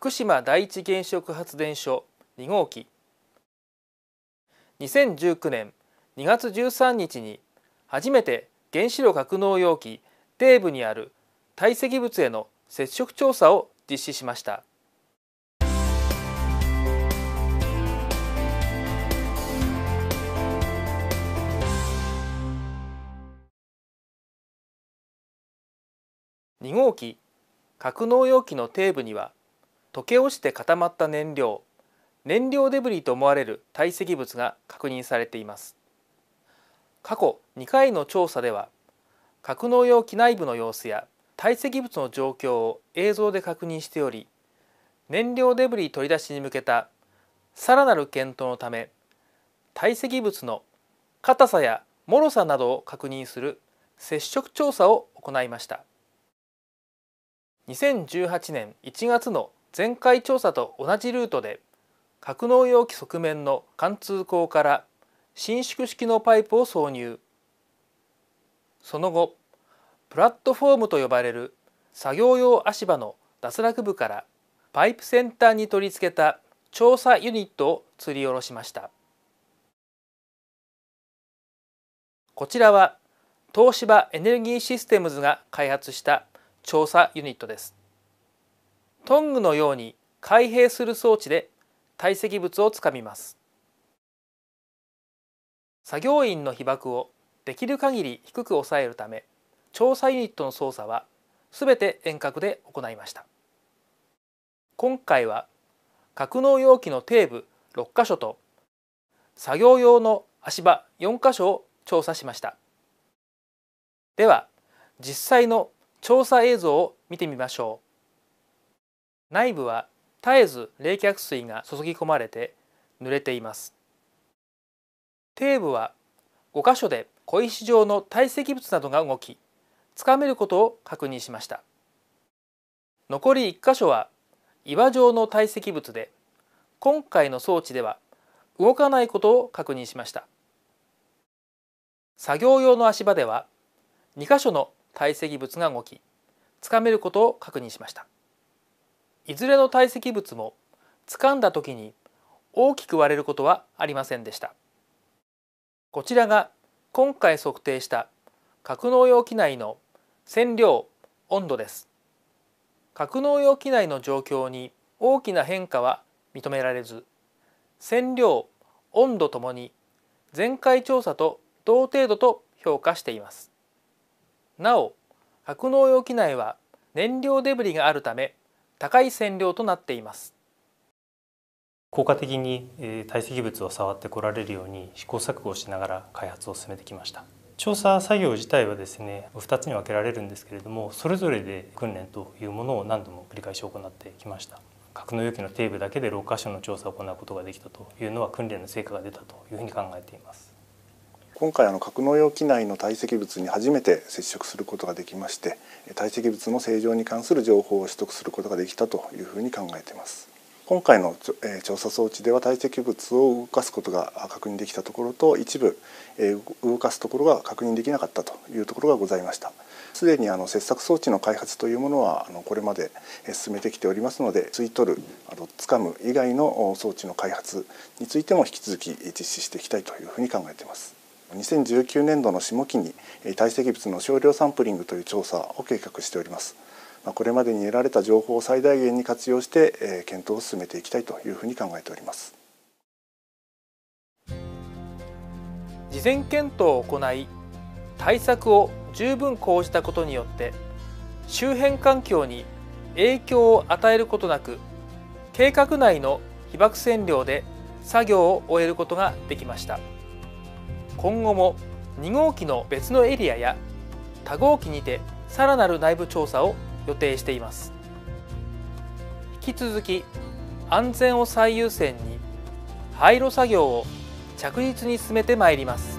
福島第一原子力発電所2号機2019年2月13日に初めて原子炉格納容器底部にある堆積物への接触調査を実施しました2号機格納容器の底部には溶け落ちて固まった燃料燃料デブリと思われる堆積物が確認されています過去2回の調査では格納容器内部の様子や堆積物の状況を映像で確認しており燃料デブリ取り出しに向けたさらなる検討のため堆積物の硬さや脆さなどを確認する接触調査を行いました2018年1月の前回調査と同じルートで格納容器側面の貫通口から伸縮式のパイプを挿入その後プラットフォームと呼ばれる作業用足場の脱落部からパイプ先端に取り付けた調査ユニットを吊り下ろしましたこちらは東芝エネルギーシステムズが開発した調査ユニットですトングのように開閉する装置で堆積物をつかみます作業員の被曝をできる限り低く抑えるため調査ユニットの操作は全て遠隔で行いました今回は格納容器の底部6箇所と作業用の足場4箇所を調査しましたでは実際の調査映像を見てみましょう内部は絶えず冷却水が注ぎ込まれて濡れています底部は5箇所で小石状の堆積物などが動きつかめることを確認しました残り1箇所は岩状の堆積物で今回の装置では動かないことを確認しました作業用の足場では2箇所の堆積物が動きつかめることを確認しましたいずれの堆積物も掴んだ時に大きく割れることはありませんでしたこちらが今回測定した格納容器内の線量温度です格納容器内の状況に大きな変化は認められず線量温度ともに前回調査と同程度と評価していますなお格納容器内は燃料デブリがあるため高い線量となっています効果的に堆積物を触ってこられるように試行錯誤しながら開発を進めてきました調査作業自体はですね2つに分けられるんですけれどもそれぞれで訓練というものを何度も繰り返し行ってきました格納容器の底部だけで6箇所の調査を行うことができたというのは訓練の成果が出たというふうに考えています今回あの格納容器内の堆積物に初めて接触することができまして堆積物の正常に関する情報を取得することができたというふうに考えています今回のえ調査装置では堆積物を動かすことが確認できたところと一部え動かすところが確認できなかったというところがございましたすでにあの切削装置の開発というものはあのこれまで進めてきておりますので吸い取るあの掴む以外の装置の開発についても引き続き実施していきたいというふうに考えています2019年度の下期に堆積物の少量サンプリングという調査を計画しておりますこれまでに得られた情報を最大限に活用して検討を進めていきたいというふうに考えております事前検討を行い対策を十分講じたことによって周辺環境に影響を与えることなく計画内の被爆線量で作業を終えることができました。今後も2号機の別のエリアや多号機にてさらなる内部調査を予定しています引き続き安全を最優先に廃炉作業を着実に進めてまいります